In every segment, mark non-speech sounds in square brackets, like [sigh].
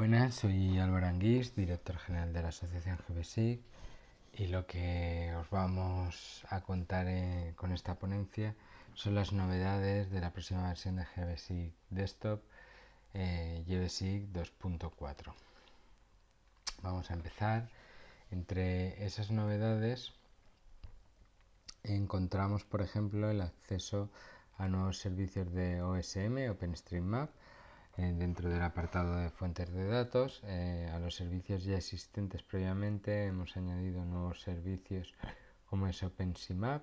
Buenas, soy Álvaro Anguís, director general de la asociación GBSIC y lo que os vamos a contar eh, con esta ponencia son las novedades de la próxima versión de GBSIC Desktop eh, 2.4. Vamos a empezar. Entre esas novedades encontramos, por ejemplo, el acceso a nuevos servicios de OSM, OpenStreetMap, dentro del apartado de fuentes de datos. Eh, a los servicios ya existentes previamente hemos añadido nuevos servicios como es OpenSIMAP,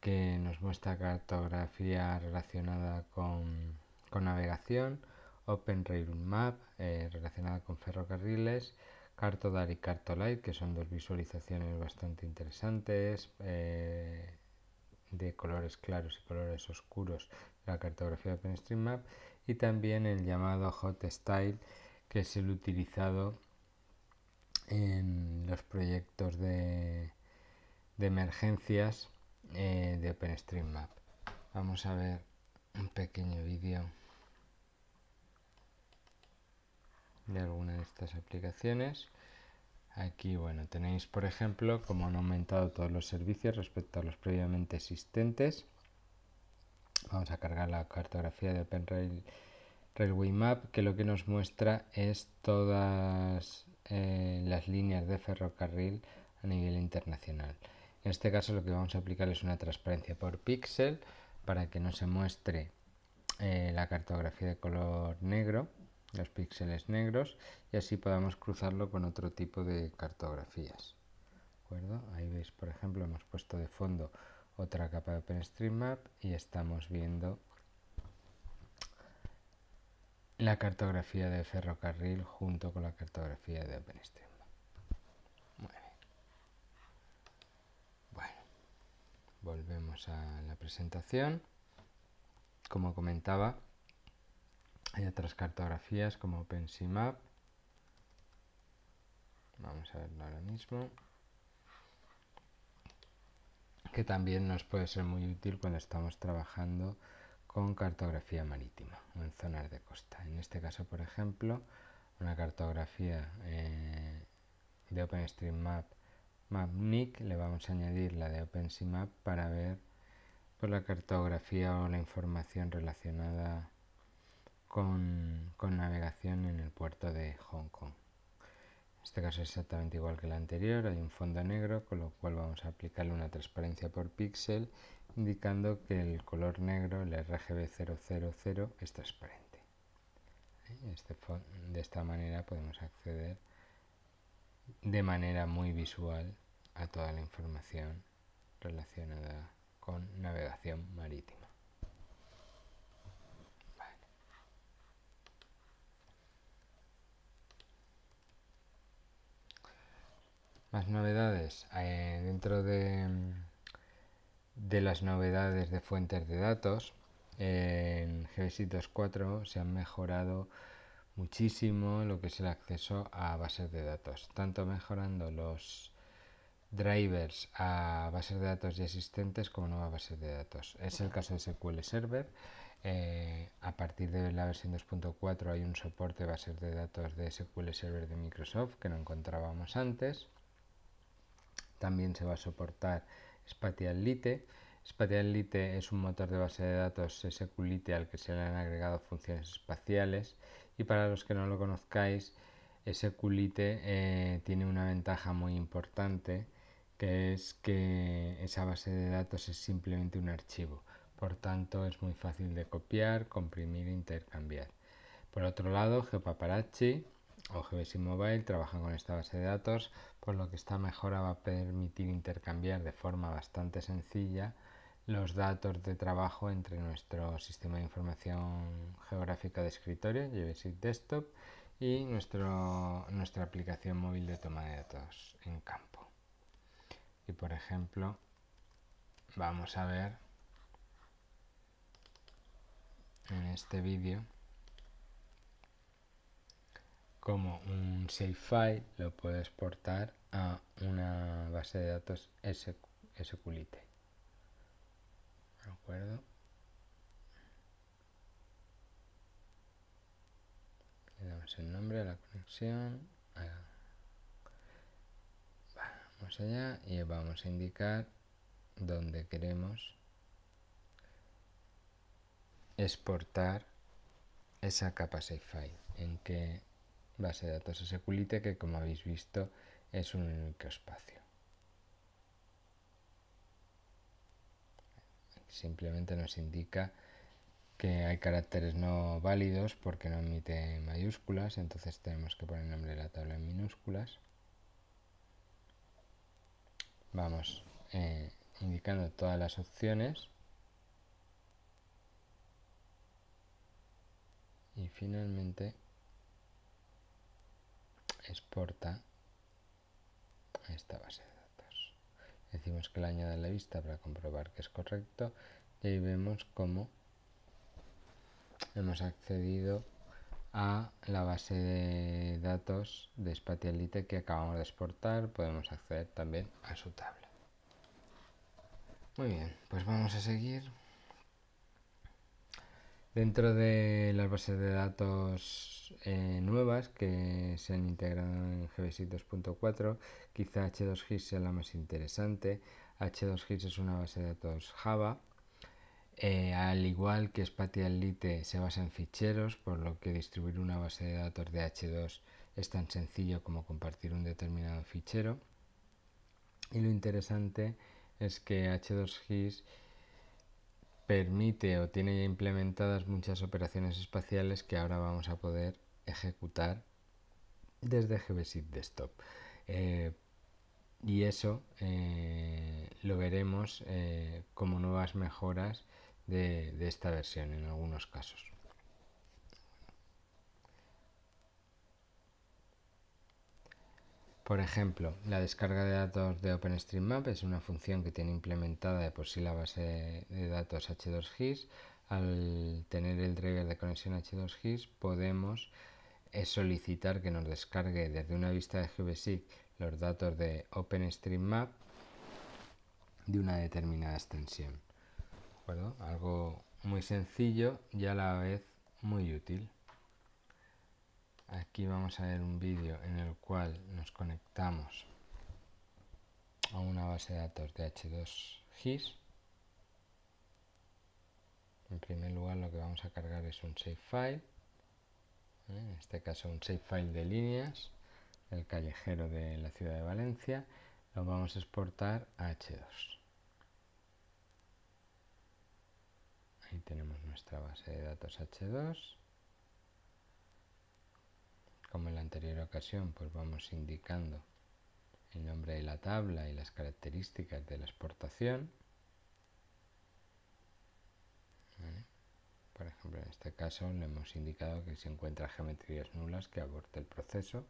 que nos muestra cartografía relacionada con, navegación, OpenRailMap eh, relacionada con ferrocarriles, Cartodar y Cartolite, que son dos visualizaciones bastante interesantes eh, de colores claros y colores oscuros de la cartografía de OpenStreetMap, y también el llamado hot style que es el utilizado en los proyectos de, emergencias eh, de OpenStreetMap. Vamos a ver un pequeño vídeo de alguna de estas aplicaciones. Aquí, bueno, tenéis, por ejemplo, cómo han aumentado todos los servicios respecto a los previamente existentes. Vamos a cargar la cartografía de Open Railway Map, que lo que nos muestra es todas eh, las líneas de ferrocarril a nivel internacional. En este caso lo que vamos a aplicar es una transparencia por píxel para que no se muestre eh, la cartografía de color negro, los píxeles negros, y así podamos cruzarlo con otro tipo de cartografías. ¿De acuerdo? Ahí veis, por ejemplo, hemos puesto de fondo otra capa de OpenStreetMap y estamos viendo la cartografía de ferrocarril junto con la cartografía de OpenStreetMap. Muy Bueno, volvemos a la presentación. Como comentaba, hay otras cartografías como OpenStreetMap. Vamos a verlo ahora mismo que también nos puede ser muy útil cuando estamos trabajando con cartografía marítima en zonas de costa. En este caso, por ejemplo, una cartografía eh, de OpenStreetMap MapNIC, le vamos a añadir la de OpenSeaMap para ver por pues, la cartografía o la información relacionada con navegación en el puerto de Hong Kong este caso es exactamente igual que el anterior, hay un fondo negro, con lo cual vamos a aplicarle una transparencia por píxel, indicando que el color negro, el RGB000, es transparente. Este de esta manera podemos acceder de manera muy visual a toda la información relacionada con navegación marítima. novedades. Eh, dentro de, de las novedades de fuentes de datos, en GBSITOS 2.4 se han mejorado muchísimo lo que es el acceso a bases de datos, tanto mejorando los drivers a bases de datos ya existentes como nuevas bases de datos. Es el caso de SQL Server. Eh, a partir de la versión 2.4 hay un soporte de bases de datos de SQL Server de Microsoft que no encontrábamos antes también se va a soportar Spatial Lite es un motor de base de datos SQLite al que se le han agregado funciones espaciales y para los que no lo conozcáis, SQLite eh, tiene una ventaja muy importante que es que esa base de datos es simplemente un archivo, por tanto es muy fácil de copiar, comprimir e intercambiar. Por otro lado, GeoPaparazzi o Mobile trabajan con esta base de datos, por lo que esta mejora va a permitir intercambiar de forma bastante sencilla los datos de trabajo entre nuestro sistema de información geográfica de escritorio, GBSI Desktop, y nuestro, nuestra aplicación móvil de toma de datos en campo. Y por ejemplo, vamos a ver en este vídeo como un save file lo puedo exportar a una base de datos SQLite. ¿De acuerdo? Le damos el nombre a la conexión. Vamos allá y vamos a indicar dónde queremos exportar esa capa file en qué base de datos SQLite que como habéis visto es un único espacio. Simplemente nos indica que hay caracteres no válidos porque no emite mayúsculas, entonces tenemos que poner el nombre de la tabla en minúsculas. Vamos eh, indicando todas las opciones. Y finalmente exporta a esta base de datos. Decimos que le añada la vista para comprobar que es correcto y ahí vemos cómo hemos accedido a la base de datos de Spatialite que acabamos de exportar. Podemos acceder también a su tabla. Muy bien, pues vamos a seguir. Dentro de las bases de datos eh, nuevas que se han integrado en GBSI 2.4, quizá H2GIS sea la más interesante. H2GIS es una base de datos Java, eh, al igual que Spatial Lite se basa en ficheros, por lo que distribuir una base de datos de H2 es tan sencillo como compartir un determinado fichero. Y lo interesante es que H2GIS permite o tiene ya implementadas muchas operaciones espaciales que ahora vamos a poder ejecutar desde GBSIT Desktop. Eh, y eso eh, lo veremos eh, como nuevas mejoras de esta versión en algunos casos. Por ejemplo, la descarga de datos de OpenStreetMap es una función que tiene implementada de por sí la base de datos H2GIS. Al tener el driver de conexión H2GIS podemos eh, solicitar que nos descargue desde una vista de GvSIC los datos de OpenStreetMap de una determinada extensión. Algo muy sencillo y a la vez muy útil. Aquí vamos a ver un vídeo en el cual nos conectamos a una base de datos de H2 GIS. En primer lugar lo que vamos a cargar es un shapefile, en este caso un shapefile de líneas, el callejero de la ciudad de Valencia, lo vamos a exportar a H2. Ahí tenemos nuestra base de datos H2 como en la anterior ocasión, pues vamos indicando el nombre de la tabla y las características de la exportación. Por ejemplo, en este caso le hemos indicado que si encuentra geometrías nulas que aborte el proceso.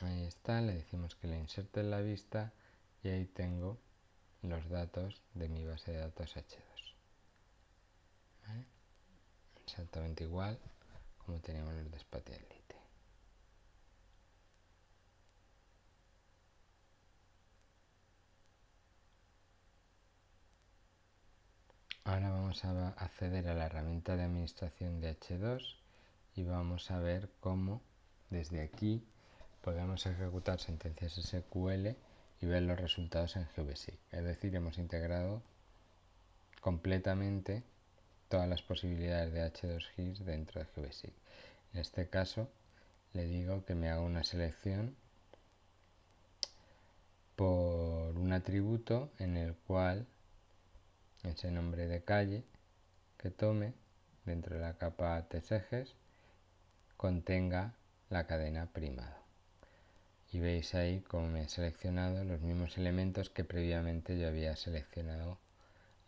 Ahí está, le decimos que le inserte en la vista y ahí tengo los datos de mi base de datos h exactamente igual como teníamos los de Ahora vamos a acceder a la herramienta de administración de H2 y vamos a ver cómo desde aquí podemos ejecutar sentencias SQL y ver los resultados en GVSI. Es decir, hemos integrado completamente todas las posibilidades de H2GIS dentro de GVSIG. En este caso le digo que me haga una selección por un atributo en el cual ese nombre de calle que tome dentro de la capa TSEGES contenga la cadena primado. Y veis ahí como me he seleccionado los mismos elementos que previamente yo había seleccionado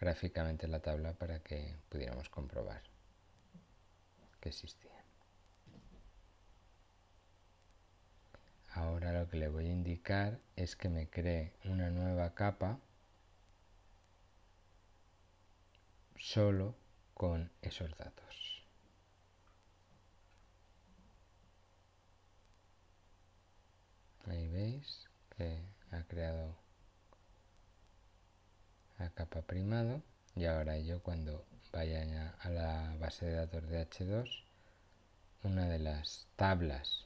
gráficamente la tabla para que pudiéramos comprobar que existía. Ahora lo que le voy a indicar es que me cree una nueva capa solo con esos datos. Ahí veis que ha creado a capa primado y ahora yo cuando vaya a la base de datos de H2 una de las tablas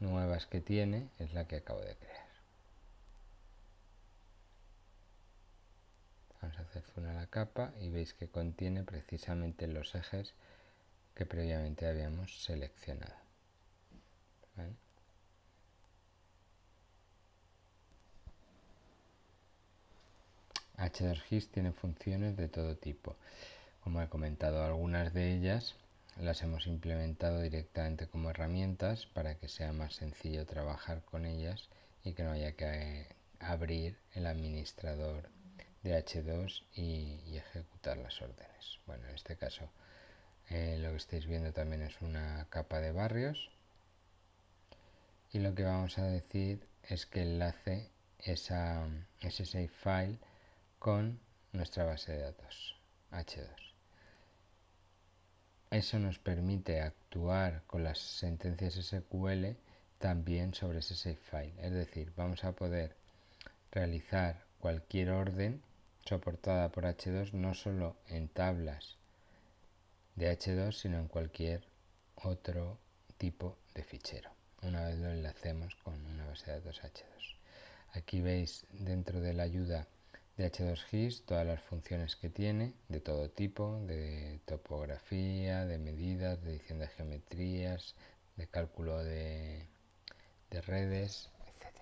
nuevas que tiene es la que acabo de crear. Vamos a hacer una a la capa y veis que contiene precisamente los ejes que previamente habíamos seleccionado. H2GIS tiene funciones de todo tipo. Como he comentado, algunas de ellas las hemos implementado directamente como herramientas para que sea más sencillo trabajar con ellas y que no haya que eh, abrir el administrador de H2 y, ejecutar las órdenes. Bueno, en este caso eh, lo que estáis viendo también es una capa de barrios y lo que vamos a decir es que enlace esa, ese file con nuestra base de datos H2. Eso nos permite actuar con las sentencias SQL también sobre ese file, es decir, vamos a poder realizar cualquier orden soportada por H2 no solo en tablas de H2 sino en cualquier otro tipo de fichero una vez lo enlacemos con una base de datos H2 aquí veis dentro de la ayuda de H2GIS todas las funciones que tiene, de todo tipo, de topografía, de medidas, de edición de geometrías, de cálculo de, redes, etc.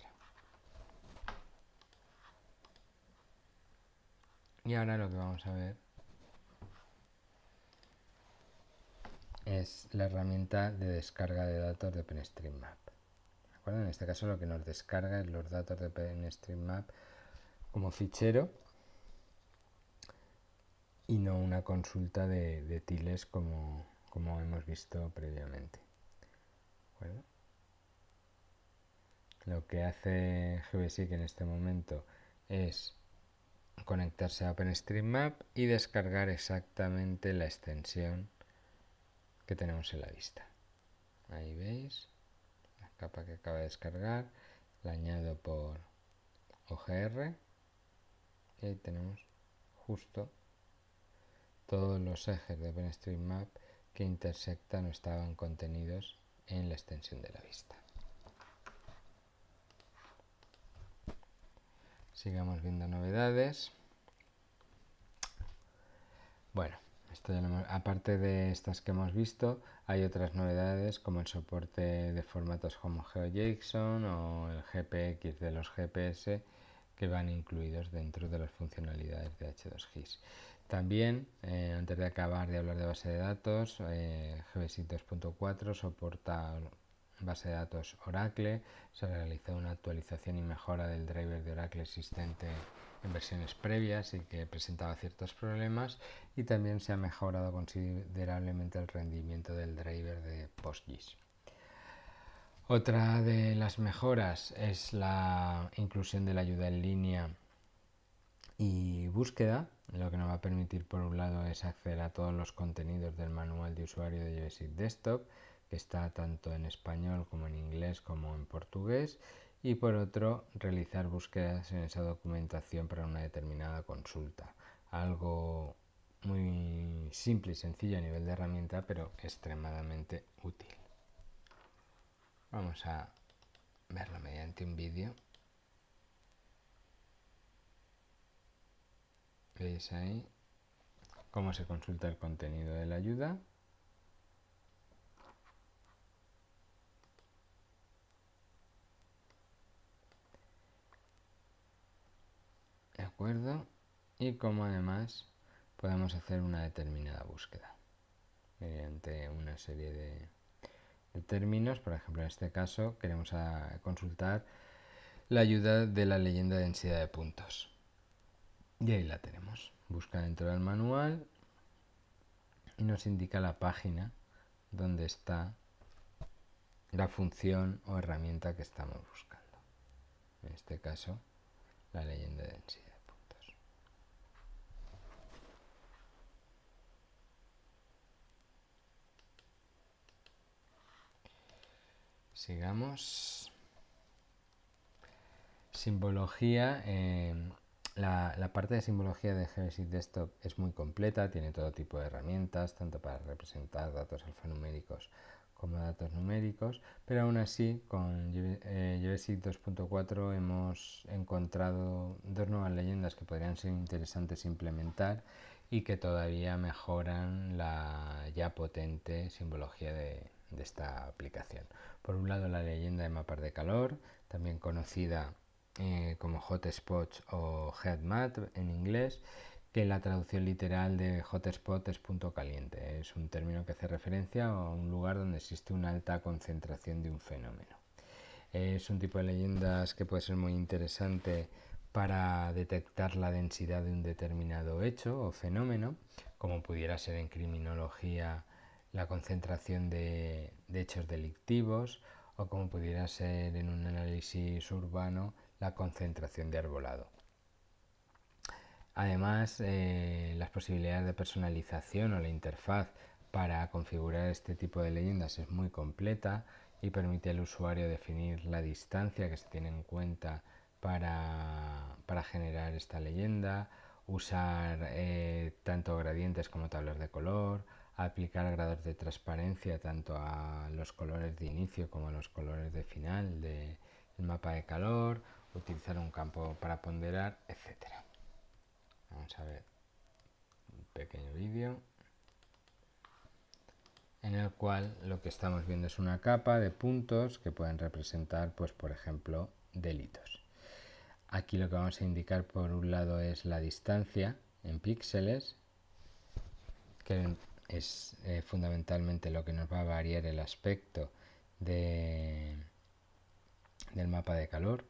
Y ahora lo que vamos a ver es la herramienta de descarga de datos de OpenStreetMap. En este caso lo que nos descarga es los datos de OpenStreetMap como fichero y no una consulta de, tiles como, hemos visto previamente. lo que hace GBSIC en este momento es conectarse a OpenStreetMap y descargar exactamente la extensión que tenemos en la vista. Ahí veis la capa que acaba de descargar, la añado por OGR y ahí tenemos justo todos los ejes de OpenStreetMap que intersectan o estaban contenidos en la extensión de la vista. Sigamos viendo novedades. Bueno, aparte de estas que hemos visto, hay otras novedades como el soporte de formatos como GeoJSON o el GPX de los GPS que van incluidos dentro de las funcionalidades de H2GIS. También, eh, antes de acabar de hablar de base de datos, eh, 2.4 soporta base de datos Oracle. Se realizó una actualización y mejora del driver de Oracle existente en versiones previas y que presentaba ciertos problemas. Y también se ha mejorado considerablemente el rendimiento del driver de PostGIS. Otra de las mejoras es la inclusión de la ayuda en línea y búsqueda, lo que nos va a permitir por un lado es acceder a todos los contenidos del manual de usuario de Joystick Desktop, que está tanto en español como en inglés como en portugués, y por otro realizar búsquedas en esa documentación para una determinada consulta. Algo muy simple y sencillo a nivel de herramienta, pero extremadamente útil. Vamos a verlo mediante un vídeo. Veis ahí cómo se consulta el contenido de la ayuda. De acuerdo. Y cómo además podemos hacer una determinada búsqueda mediante una serie de términos, por ejemplo en este caso queremos ah, consultar la ayuda de la leyenda de densidad de puntos. Y ahí la tenemos. Busca dentro del manual y nos indica la página donde está la función o herramienta que estamos buscando. En este caso, la leyenda de densidad. Sigamos. Simbología. Eh, la, parte de simbología de Genesis Desktop es muy completa, tiene todo tipo de herramientas, tanto para representar datos alfanuméricos como datos numéricos, pero aún así con eh, Genesis 2.4 hemos encontrado dos nuevas leyendas que podrían ser interesantes implementar y que todavía mejoran la ya potente simbología de, de esta aplicación. Por un lado, la leyenda de mapas de calor, también conocida como eh, como hotspots o map en inglés, que la traducción literal de hotspot es punto caliente. Es un término que hace referencia a un lugar donde existe una alta concentración de un fenómeno. Es un tipo de leyendas que puede ser muy interesante para detectar la densidad de un determinado hecho o fenómeno, como pudiera ser en criminología la concentración de, hechos delictivos o como pudiera ser en un análisis urbano la concentración de arbolado. Además, eh, las posibilidades de personalización o la interfaz para configurar este tipo de leyendas es muy completa y permite al usuario definir la distancia que se tiene en cuenta para, generar esta leyenda, usar eh, tanto gradientes como tablas de color, aplicar grados de transparencia tanto a los colores de inicio como a los colores de final del mapa de calor, utilizar un campo para ponderar, etc. Vamos a ver un pequeño vídeo en el cual lo que estamos viendo es una capa de puntos que pueden representar, pues por ejemplo, delitos. Aquí lo que vamos a indicar por un lado es la distancia en píxeles, que es eh, fundamentalmente lo que nos va a variar el aspecto de, del mapa de calor.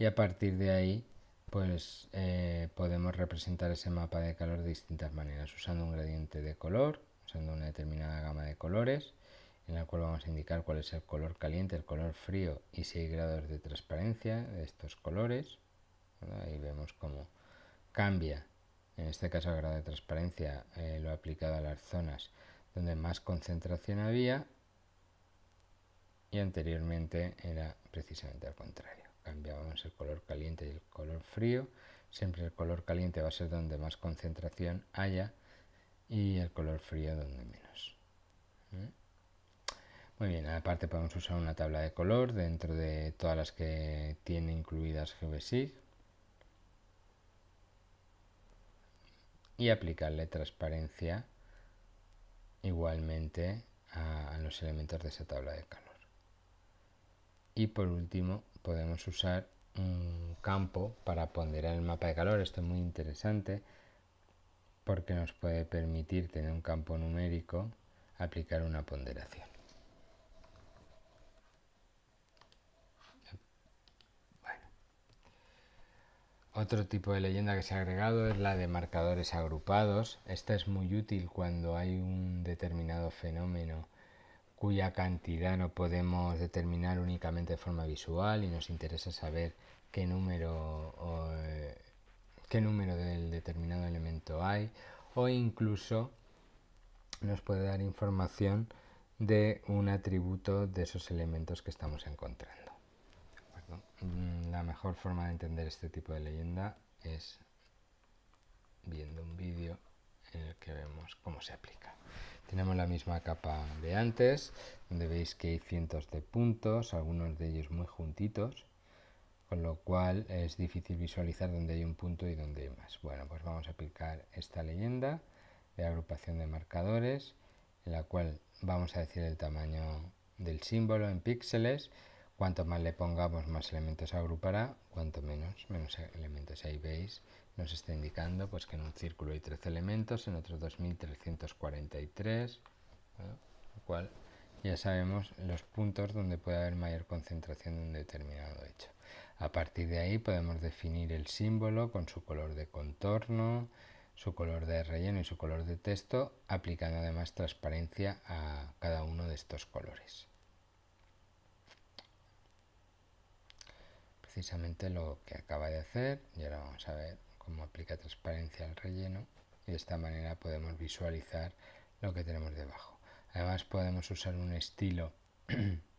Y a partir de ahí, pues eh, podemos representar ese mapa de calor de distintas maneras, usando un gradiente de color, usando una determinada gama de colores, en la cual vamos a indicar cuál es el color caliente, el color frío y si hay grados de transparencia de estos colores. Ahí vemos cómo cambia en este caso, el grado de transparencia eh, lo he aplicado a las zonas donde más concentración había y anteriormente era precisamente al contrario. Cambiábamos el color caliente y el color frío. Siempre el color caliente va a ser donde más concentración haya y el color frío donde menos. ¿eh? Muy bien, aparte podemos usar una tabla de color dentro de todas las que tiene incluidas GVSIG. y aplicarle transparencia igualmente a, los elementos de esa tabla de calor. Y por último podemos usar un campo para ponderar el mapa de calor. Esto es muy interesante porque nos puede permitir tener un campo numérico, aplicar una ponderación. Otro tipo de leyenda que se ha agregado es la de marcadores agrupados. Esta es muy útil cuando hay un determinado fenómeno cuya cantidad no podemos determinar únicamente de forma visual y nos interesa saber qué número, eh, qué número del determinado elemento hay o incluso nos puede dar información de un atributo de esos elementos que estamos encontrando. Mm, la mejor forma de entender este tipo de leyenda es viendo un vídeo en el que vemos cómo se aplica. Tenemos la misma capa de antes, donde veis que hay cientos de puntos, algunos de ellos muy juntitos, con lo cual es difícil visualizar dónde hay un punto y dónde hay más. Bueno, pues vamos a aplicar esta leyenda de agrupación de marcadores, en la cual vamos a decir el tamaño del símbolo en píxeles Cuanto más le pongamos, más elementos agrupará, cuanto menos, menos elementos. Ahí veis, nos está indicando pues, que en un círculo hay 13 elementos, en otro 2343, lo cual ya sabemos los puntos donde puede haber mayor concentración de un determinado hecho. A partir de ahí podemos definir el símbolo con su color de contorno, su color de relleno y su color de texto, aplicando además transparencia a cada uno de estos colores. precisamente lo que acaba de hacer y ahora vamos a ver cómo aplica transparencia al relleno y de esta manera podemos visualizar lo que tenemos debajo. Además podemos usar un estilo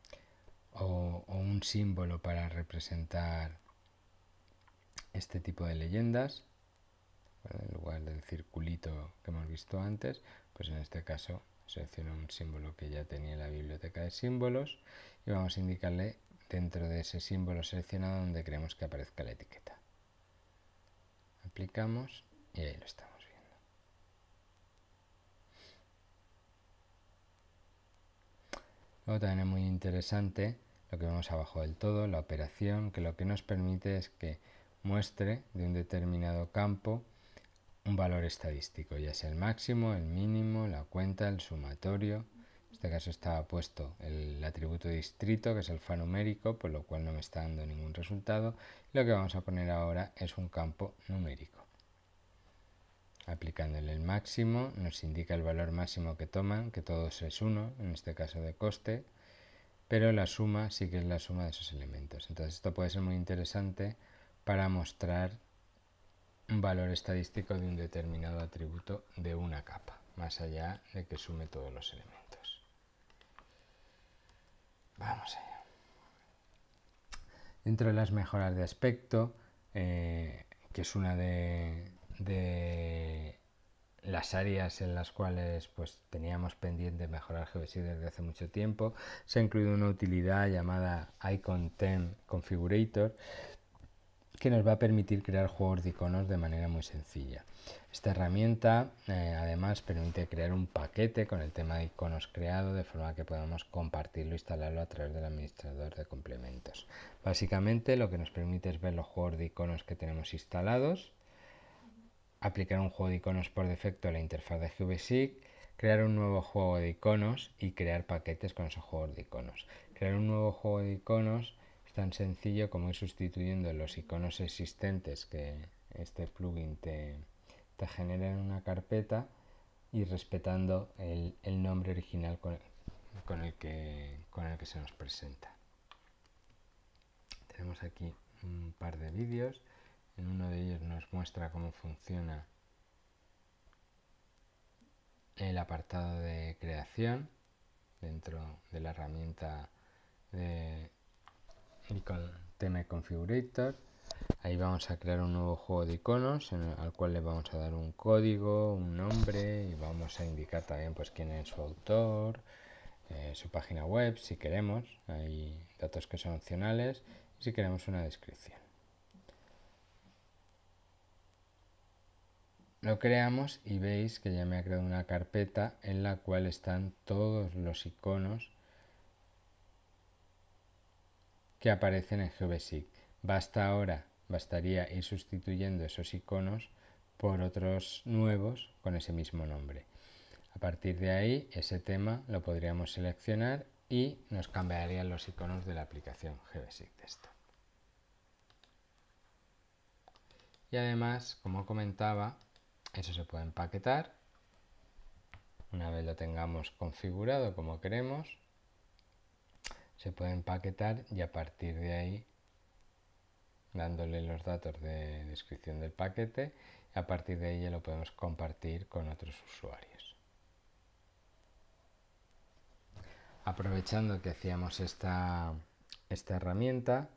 [clears throat] o, un símbolo para representar este tipo de leyendas. En lugar del circulito que hemos visto antes, pues en este caso selecciono un símbolo que ya tenía la biblioteca de símbolos y vamos a indicarle dentro de ese símbolo seleccionado donde queremos que aparezca la etiqueta. Aplicamos y ahí lo estamos viendo. Luego también es muy interesante lo que vemos abajo del todo, la operación, que lo que nos permite es que muestre de un determinado campo un valor estadístico, ya sea el máximo, el mínimo, la cuenta, el sumatorio, en este caso estaba puesto el atributo distrito, que es el alfanumérico, por lo cual no me está dando ningún resultado. Lo que vamos a poner ahora es un campo numérico. Aplicándole el máximo, nos indica el valor máximo que toman, que todos es uno, en este caso de coste, pero la suma sí que es la suma de esos elementos. Entonces esto puede ser muy interesante para mostrar un valor estadístico de un determinado atributo de una capa, más allá de que sume todos los elementos. Vamos allá. Dentro de las mejoras de aspecto, eh, que es una de, las áreas en las cuales pues, teníamos pendiente mejorar GVC desde hace mucho tiempo, se ha incluido una utilidad llamada Icon 10 Configurator que nos va a permitir crear juegos de iconos de manera muy sencilla. Esta herramienta eh, además permite crear un paquete con el tema de iconos creado de forma que podamos compartirlo e instalarlo a través del administrador de complementos. Básicamente lo que nos permite es ver los juegos de iconos que tenemos instalados, aplicar un juego de iconos por defecto a la interfaz de GVSIG, crear un nuevo juego de iconos y crear paquetes con esos juegos de iconos. Crear un nuevo juego de iconos es tan sencillo como ir sustituyendo los iconos existentes que este plugin te, te generen una carpeta y respetando el, nombre original con, el que, con el que se nos presenta. Tenemos aquí un par de vídeos. En uno de ellos nos muestra cómo funciona el apartado de creación dentro de la herramienta de tema Configurator Ahí vamos a crear un nuevo juego de iconos al cual le vamos a dar un código, un nombre y vamos a indicar también pues quién es su autor, eh, su página web si queremos. Hay datos que son opcionales y si queremos una descripción. Lo creamos y veis que ya me ha creado una carpeta en la cual están todos los iconos que aparecen en GVSIC. Basta ahora bastaría ir sustituyendo esos iconos por otros nuevos con ese mismo nombre. A partir de ahí, ese tema lo podríamos seleccionar y nos cambiarían los iconos de la aplicación GBSIC Esto Y además, como comentaba, eso se puede empaquetar. Una vez lo tengamos configurado como queremos, se puede empaquetar y a partir de ahí dándole los datos de descripción del paquete y a partir de ahí lo podemos compartir con otros usuarios. Aprovechando que hacíamos esta, herramienta,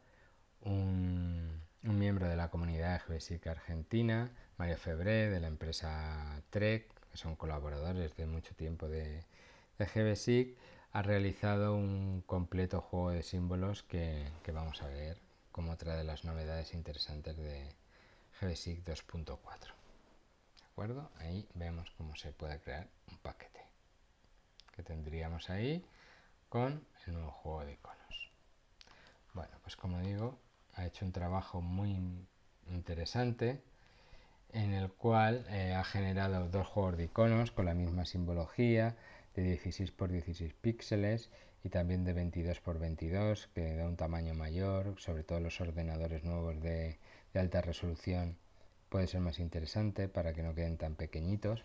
un, miembro de la comunidad de GBSIC argentina, Mario Febre, de la empresa Trek, que son colaboradores de mucho tiempo de, de GBSIC, ha realizado un completo juego de símbolos que, que vamos a ver como otra de las novedades interesantes de GBSIC 2.4. ¿De acuerdo? Ahí vemos cómo se puede crear un paquete que tendríamos ahí con el nuevo juego de iconos. Bueno, pues como digo, ha hecho un trabajo muy interesante en el cual eh, ha generado dos juegos de iconos con la misma simbología, de 16 por 16 píxeles y también de 22 por 22 que da un tamaño mayor, sobre todo los ordenadores nuevos de, alta resolución puede ser más interesante para que no queden tan pequeñitos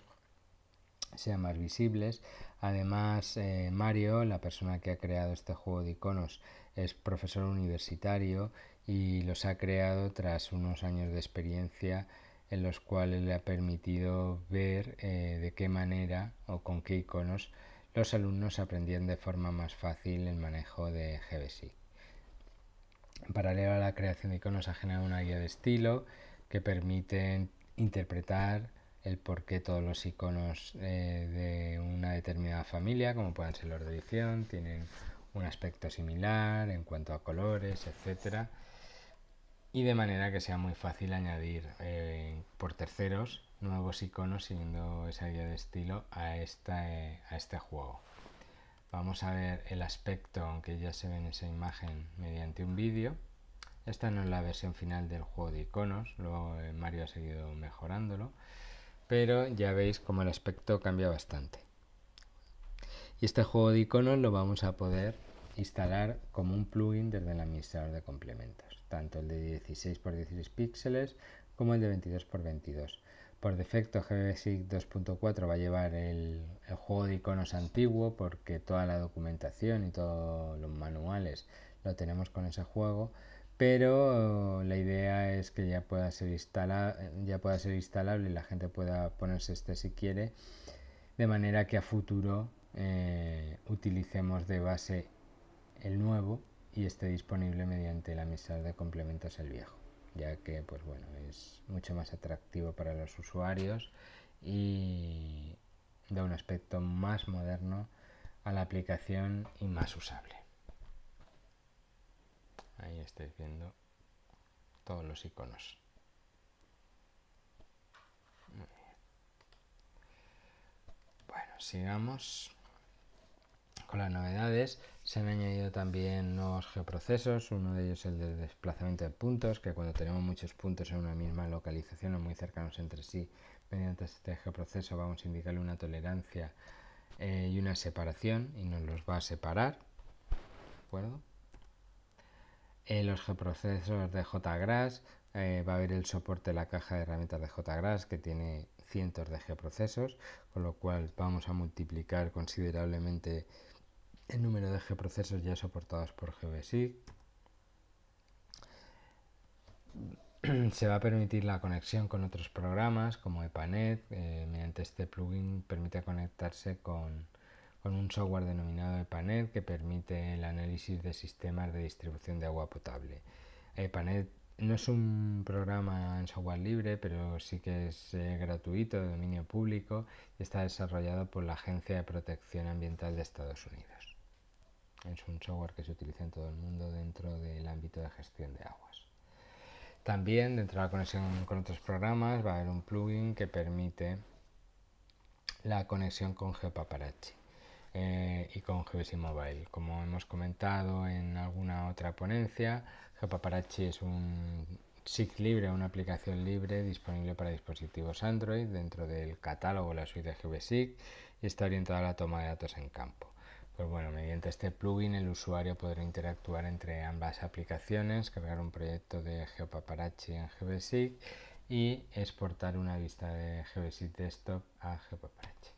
sean más visibles. Además, eh, Mario, la persona que ha creado este juego de iconos, es profesor universitario y los ha creado tras unos años de experiencia en los cuales le ha permitido ver eh, de qué manera o con qué iconos los alumnos aprendían de forma más fácil el manejo de GBSI. En paralelo a la creación de iconos ha generado una guía de estilo que permite interpretar el por qué todos los iconos eh, de una determinada familia, como pueden ser los de edición, tienen un aspecto similar en cuanto a colores, etc., y de manera que sea muy fácil añadir eh, por terceros nuevos iconos siguiendo esa guía de estilo a, esta, eh, a este juego. Vamos a ver el aspecto, aunque ya se ve en esa imagen, mediante un vídeo. Esta no es la versión final del juego de iconos, luego eh, Mario ha seguido mejorándolo, pero ya veis cómo el aspecto cambia bastante. Y este juego de iconos lo vamos a poder instalar como un plugin desde el administrador de complementos, tanto el de 16x16 píxeles como el de 22x22. Por defecto GBSIC 2.4 va a llevar el, juego de iconos antiguo porque toda la documentación y todos los manuales lo tenemos con ese juego, pero oh, la idea es que ya pueda ser, ya pueda ser instalable y la gente pueda ponerse este si quiere, de manera que a futuro eh, utilicemos de base el nuevo y esté disponible mediante la misa de complementos el viejo, ya que pues bueno, es mucho más atractivo para los usuarios y da un aspecto más moderno a la aplicación y más usable. Ahí estáis viendo todos los iconos. Bueno, sigamos con las novedades se han añadido también nuevos geoprocesos, uno de ellos es el de desplazamiento de puntos, que cuando tenemos muchos puntos en una misma localización o muy cercanos entre sí, mediante este geoproceso vamos a indicarle una tolerancia eh, y una separación y nos los va a separar. ¿De eh, los geoprocesos de JGrass, eh, va a haber el soporte de la caja de herramientas de JGrass que tiene cientos de geoprocesos, con lo cual vamos a multiplicar considerablemente el número de geoprocesos ya soportados por GBSIG. Se va a permitir la conexión con otros programas como EPANET. Eh, mediante este plugin permite conectarse con, un software denominado EPANET que permite el análisis de sistemas de distribución de agua potable. EPANET no es un programa en software libre, pero sí que es eh, gratuito, de dominio público y está desarrollado por la Agencia de Protección Ambiental de Estados Unidos. Es un software que se utiliza en todo el mundo dentro del ámbito de gestión de aguas. También dentro de la conexión con otros programas va a haber un plugin que permite la conexión con GeoPaparachi eh, y con GBC Mobile. Como hemos comentado en alguna otra ponencia, GeoPaparachi es un SIG libre, una aplicación libre disponible para dispositivos Android dentro del catálogo de la suite de GBSIG y está orientada a la toma de datos en campo. Pues bueno, mediante este plugin el usuario podrá interactuar entre ambas aplicaciones, cargar un proyecto de GeoPaparachi en GBSIG y exportar una vista de GBSIG Desktop a GeoPaparachi.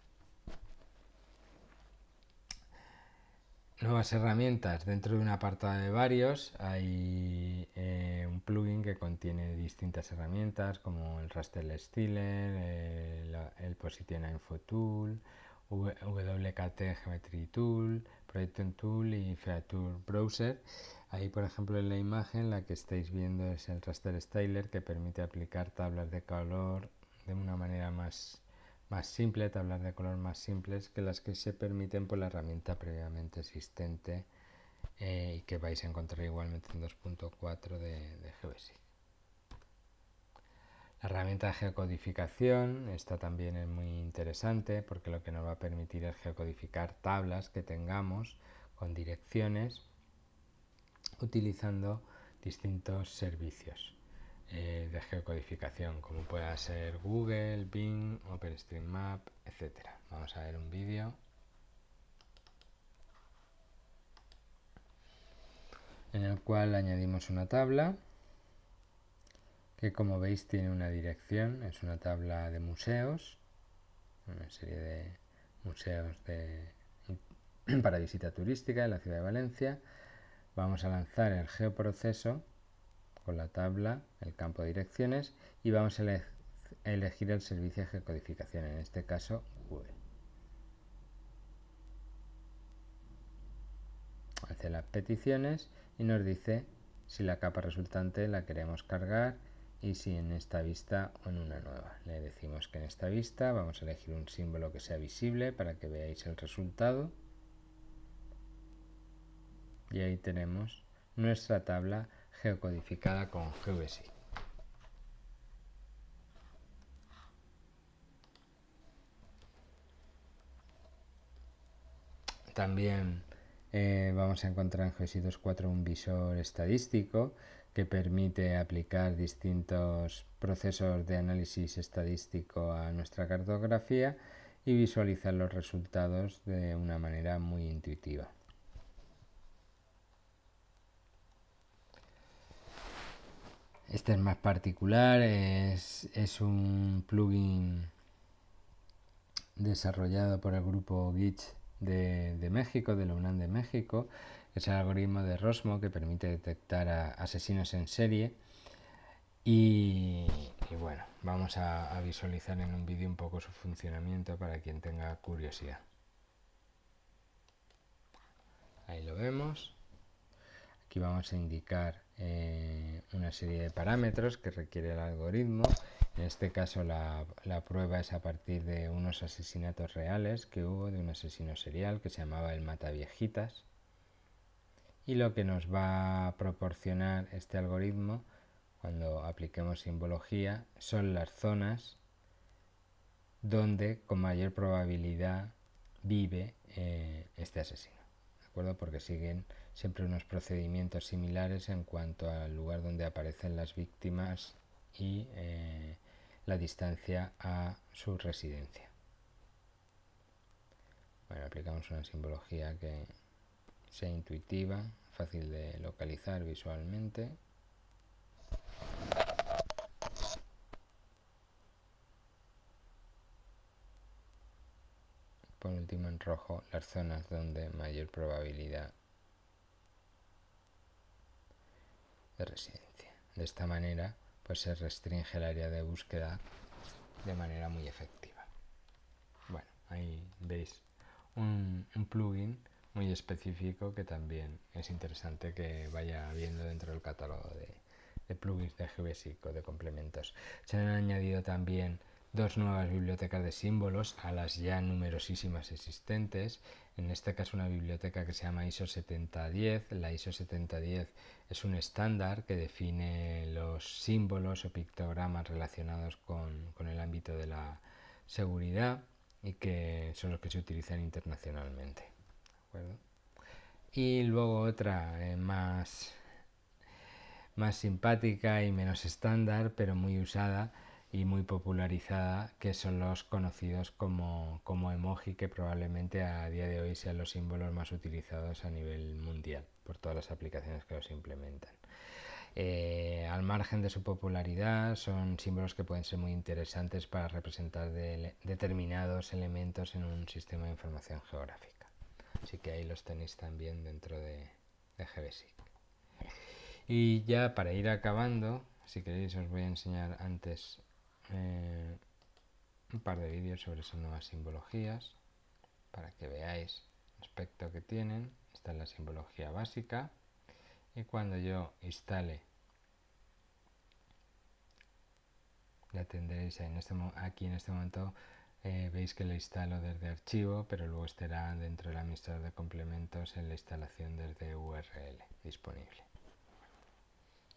Nuevas herramientas. Dentro de una apartado de varios hay eh, un plugin que contiene distintas herramientas como el Raster Stealer, el, el Position Info Tool, WKT Geometry Tool, Projection Tool y Feature Browser. Ahí, por ejemplo, en la imagen la que estáis viendo es el Raster Styler que permite aplicar tablas de color de una manera más, más simple, tablas de color más simples que las que se permiten por la herramienta previamente existente eh, y que vais a encontrar igualmente en 2.4 de, de la herramienta de geocodificación, esta también es muy interesante porque lo que nos va a permitir es geocodificar tablas que tengamos con direcciones utilizando distintos servicios eh, de geocodificación como pueda ser Google, Bing, OpenStreetMap, etc. Vamos a ver un vídeo. en el cual añadimos una tabla que como veis tiene una dirección, es una tabla de museos, una serie de museos [clears throat] para visita turística en la ciudad de Valencia. Vamos a lanzar el geoproceso con la tabla, el campo de direcciones y vamos a, elegir el servicio de geocodificación, en este caso Google. Hace las peticiones y nos dice si la capa resultante la queremos cargar y si en esta vista o en una nueva. Le decimos que en esta vista vamos a elegir un símbolo que sea visible para que veáis el resultado. Y ahí tenemos nuestra tabla geocodificada con GVSI. También eh, vamos a encontrar en GVSI 2.4 un visor estadístico que permite aplicar distintos procesos de análisis estadístico a nuestra cartografía y visualizar los resultados de una manera muy intuitiva. Este es más particular, es, un plugin desarrollado por el grupo Gitch de, de México, de la UNAM de México, es el algoritmo de Rosmo que permite detectar a asesinos en serie. Y, bueno, vamos a, visualizar en un vídeo un poco su funcionamiento para quien tenga curiosidad. Ahí lo vemos. Aquí vamos a indicar eh, una serie de parámetros que requiere el algoritmo. En este caso la, la, prueba es a partir de unos asesinatos reales que hubo de un asesino serial que se llamaba el Mataviejitas y lo que nos va a proporcionar este algoritmo cuando apliquemos simbología son las zonas donde con mayor probabilidad vive eh, este asesino, ¿de acuerdo? Porque siguen siempre unos procedimientos similares en cuanto al lugar donde aparecen las víctimas y eh, la distancia a su residencia. Bueno, aplicamos una simbología que sea intuitiva, fácil de localizar visualmente. Por último en rojo las zonas donde mayor probabilidad de residencia. De esta manera pues se restringe el área de búsqueda de manera muy efectiva. Bueno, ahí veis un, un plugin muy específico que también es interesante que vaya viendo dentro del catálogo de, plugins de GBSIC o de complementos. Se han añadido también dos nuevas bibliotecas de símbolos a las ya numerosísimas existentes. En este caso una biblioteca que se llama ISO 7010. La ISO 7010 es un estándar que define los símbolos o pictogramas relacionados con el ámbito de la seguridad y que son los que se utilizan internacionalmente. Y luego otra eh, más, más simpática y menos estándar, pero muy usada y muy popularizada, que son los conocidos como, emoji, que probablemente a día de hoy sean los símbolos más utilizados a nivel mundial por todas las aplicaciones que los implementan. Eh, al margen de su popularidad, son símbolos que pueden ser muy interesantes para representar determinados elementos en un sistema de información geográfica. Así que ahí los tenéis también dentro de, de GBSIC. Y ya para ir acabando, si queréis os voy a enseñar antes eh, un par de vídeos sobre esas nuevas simbologías para que veáis el aspecto que tienen. Esta es la simbología básica. Y cuando yo instale, ya tendréis en este, aquí en este momento eh, veis que la instalo desde archivo, pero luego estará dentro del administrador de complementos en la instalación desde URL disponible.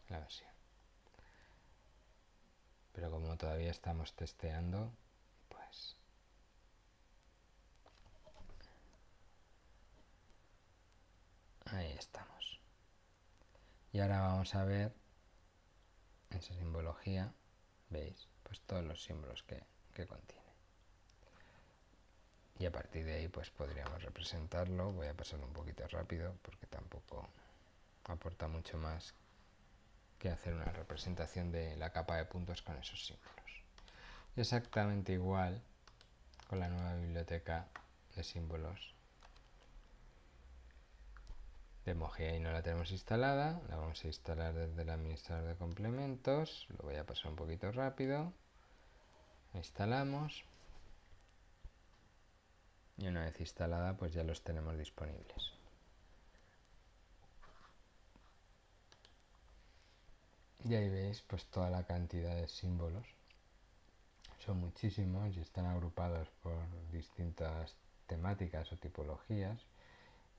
La versión. Pero como todavía estamos testeando, pues... Ahí estamos. Y ahora vamos a ver esa simbología, veis, pues todos los símbolos que contiene y a partir de ahí pues podríamos representarlo. Voy a pasarlo un poquito rápido porque tampoco aporta mucho más que hacer una representación de la capa de puntos con esos símbolos. Exactamente igual con la nueva biblioteca de símbolos de Mojia Ahí no la tenemos instalada, la vamos a instalar desde el administrador de complementos. Lo voy a pasar un poquito rápido. La Instalamos, y una vez instalada pues ya los tenemos disponibles. Y ahí veis pues toda la cantidad de símbolos. Son muchísimos y están agrupados por distintas temáticas o tipologías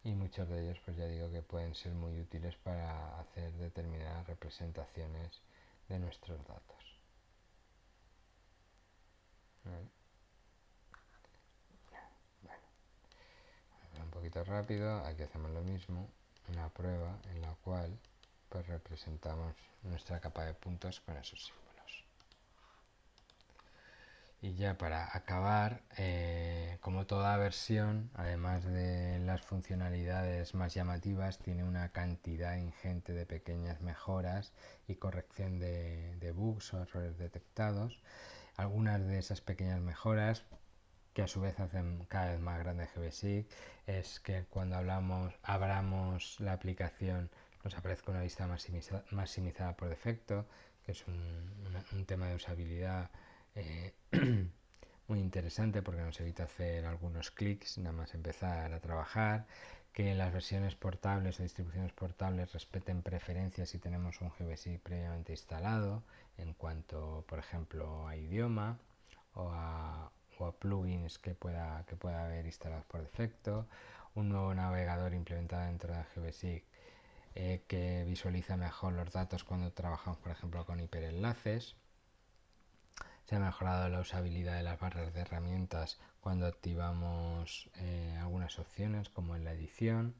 y muchos de ellos pues ya digo que pueden ser muy útiles para hacer determinadas representaciones de nuestros datos. rápido, aquí hacemos lo mismo, una prueba en la cual pues, representamos nuestra capa de puntos con esos símbolos. Y ya para acabar, eh, como toda versión, además de las funcionalidades más llamativas, tiene una cantidad ingente de pequeñas mejoras y corrección de bugs o errores detectados. Algunas de esas pequeñas mejoras que a su vez hacen cada vez más grande GBSI, es que cuando hablamos, abramos la aplicación nos aparezca una lista maximizada por defecto, que es un, tema de usabilidad eh, [clears throat] muy interesante porque nos evita hacer algunos clics nada más empezar a trabajar, que las versiones portables o distribuciones portables respeten preferencias si tenemos un GBSI previamente instalado en cuanto, por ejemplo, a idioma o a, o a plugins que pueda, que pueda haber instalados por defecto, un nuevo navegador implementado dentro de GBSIG eh, que visualiza mejor los datos cuando trabajamos, por ejemplo, con hiperenlaces. Se ha mejorado la usabilidad de las barras de herramientas cuando activamos eh, algunas opciones, como en la edición,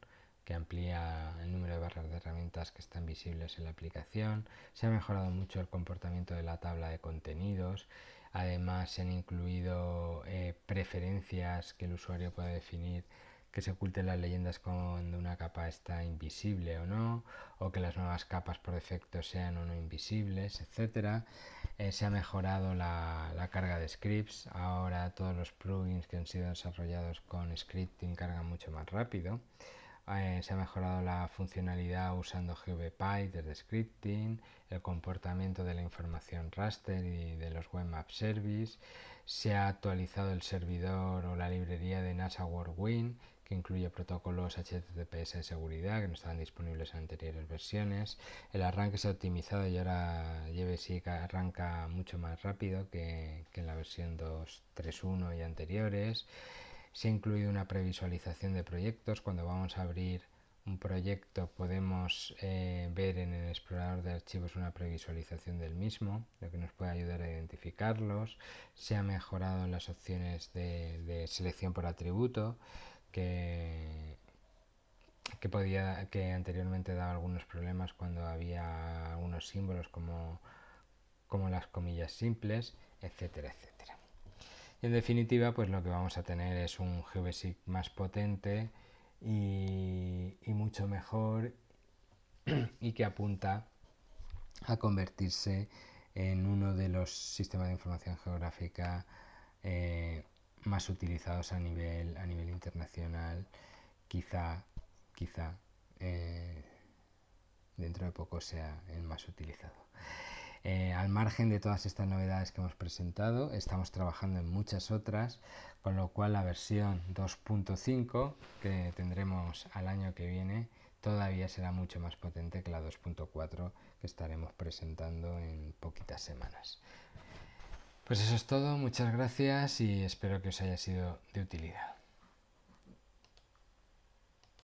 que amplía el número de barras de herramientas que están visibles en la aplicación. Se ha mejorado mucho el comportamiento de la tabla de contenidos Además se han incluido eh, preferencias que el usuario pueda definir que se oculten las leyendas cuando una capa está invisible o no, o que las nuevas capas por defecto sean o no invisibles, etc. Eh, se ha mejorado la, la, carga de scripts, ahora todos los plugins que han sido desarrollados con scripting cargan mucho más rápido. Eh, se ha mejorado la funcionalidad usando GVPy desde scripting, el comportamiento de la información raster y de los Webmap Service. Se ha actualizado el servidor o la librería de NASA WorldWin, que incluye protocolos HTTPS de seguridad que no estaban disponibles en anteriores versiones. El arranque se ha optimizado y ahora arranca mucho más rápido que, que en la versión 2.3.1 y anteriores. Se ha incluido una previsualización de proyectos. Cuando vamos a abrir un proyecto podemos eh, ver en el explorador de archivos una previsualización del mismo, lo que nos puede ayudar a identificarlos. Se ha mejorado las opciones de, selección por atributo que, que, podía, que anteriormente daba algunos problemas cuando había algunos símbolos como, como las comillas simples, etcétera, etcétera en definitiva, pues lo que vamos a tener es un GeoBSIC más potente y, mucho mejor y que apunta a convertirse en uno de los sistemas de información geográfica eh, más utilizados a nivel, a nivel internacional, quizá, quizá eh, dentro de poco sea el más utilizado. Eh, al margen de todas estas novedades que hemos presentado, estamos trabajando en muchas otras, con lo cual la versión 2.5 que tendremos al año que viene todavía será mucho más potente que la 2.4 que estaremos presentando en poquitas semanas. Pues eso es todo, muchas gracias y espero que os haya sido de utilidad.